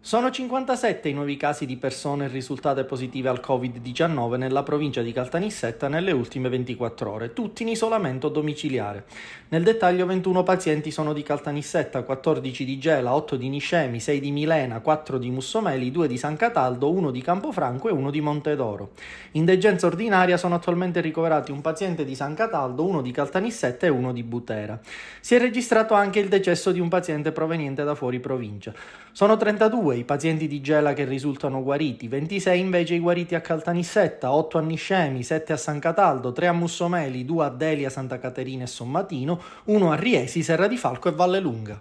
Sono 57 i nuovi casi di persone risultate positive al Covid-19 nella provincia di Caltanissetta nelle ultime 24 ore, tutti in isolamento domiciliare. Nel dettaglio 21 pazienti sono di Caltanissetta, 14 di Gela, 8 di Niscemi, 6 di Milena, 4 di Mussomeli, 2 di San Cataldo, 1 di Campofranco e 1 di Montedoro. In degenza ordinaria sono attualmente ricoverati un paziente di San Cataldo, 1 di Caltanissetta e 1 di Butera. Si è registrato anche il decesso di un paziente proveniente da fuori provincia. Sono 32 22 i pazienti di Gela che risultano guariti, 26 invece i guariti a Caltanissetta, 8 a Niscemi, 7 a San Cataldo, 3 a Mussomeli, 2 a Delia, Santa Caterina e Sommatino, 1 a Riesi, Serra di Falco e Valle Lunga.